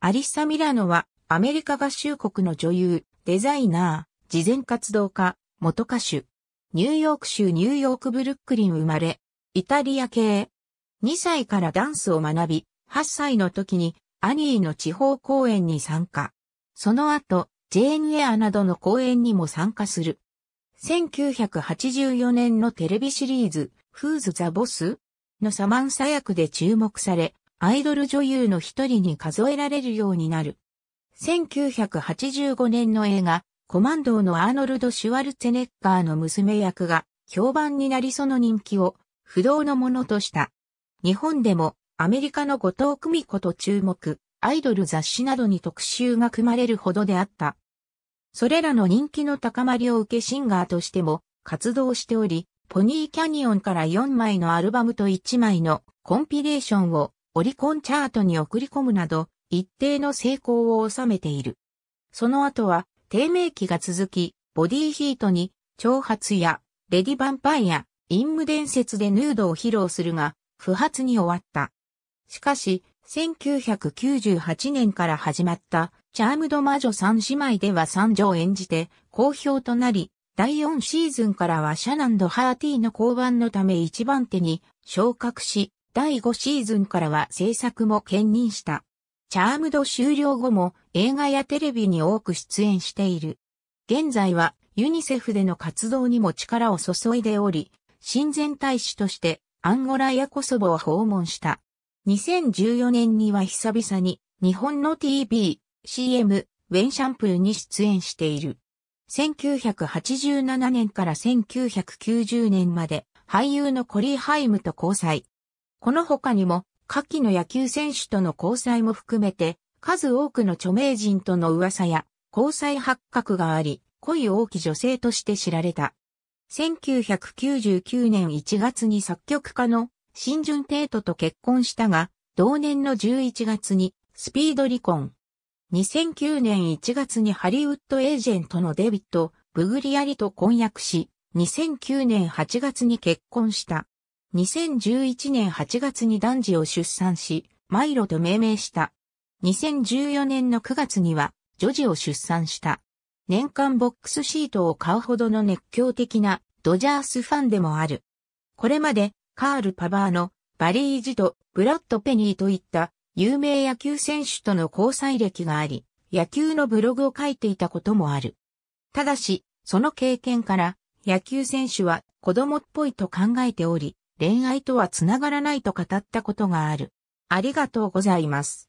アリッサ・ミラノはアメリカ合衆国の女優、デザイナー、事前活動家、元歌手。ニューヨーク州ニューヨークブルックリン生まれ、イタリア系。2歳からダンスを学び、8歳の時にアニーの地方公演に参加。その後、ジェーン・エアなどの公演にも参加する。1984年のテレビシリーズ、フーズ・ザ・ボスのサマンサ役で注目され、アイドル女優の一人に数えられるようになる。1985年の映画、コマンドーのアーノルド・シュワルツェネッガーの娘役が評判になりその人気を不動のものとした。日本でもアメリカの後藤久美子と注目、アイドル雑誌などに特集が組まれるほどであった。それらの人気の高まりを受けシンガーとしても活動しており、ポニーキャニオンから4枚のアルバムと1枚のコンピレーションをオリコンチャートに送り込むなど、一定の成功を収めている。その後は、低迷期が続き、ボディヒートに、長髪や、レディバンパイア、陰夢伝説でヌードを披露するが、不発に終わった。しかし、1998年から始まった、チャームド魔女三姉妹では三女を演じて、好評となり、第4シーズンからはシャナンド・ハーティーの降板のため一番手に昇格し、第5シーズンからは制作も兼任した。チャームド終了後も映画やテレビに多く出演している。現在はユニセフでの活動にも力を注いでおり、親善大使としてアンゴラやコソボを訪問した。2014年には久々に日本の TV、CM、ウェンシャンプーに出演している。1987年から1990年まで俳優のコリー・ハイムと交際。この他にも、下記の野球選手との交際も含めて、数多くの著名人との噂や、交際発覚があり、恋多き女性として知られた。1999年1月に作曲家の新順帝都と結婚したが、同年の11月にスピード離婚。2009年1月にハリウッドエージェントのデビット・ブグリアリと婚約し、2009年8月に結婚した。2011年8月に男児を出産し、マイロと命名した。2014年の9月には、女児を出産した。年間ボックスシートを買うほどの熱狂的なドジャースファンでもある。これまでカール・パバーのバリージとブラッド・ペニーといった有名野球選手との交際歴があり、野球のブログを書いていたこともある。ただし、その経験から野球選手は子供っぽいと考えており、恋愛とはつながらないと語ったことがある。ありがとうございます。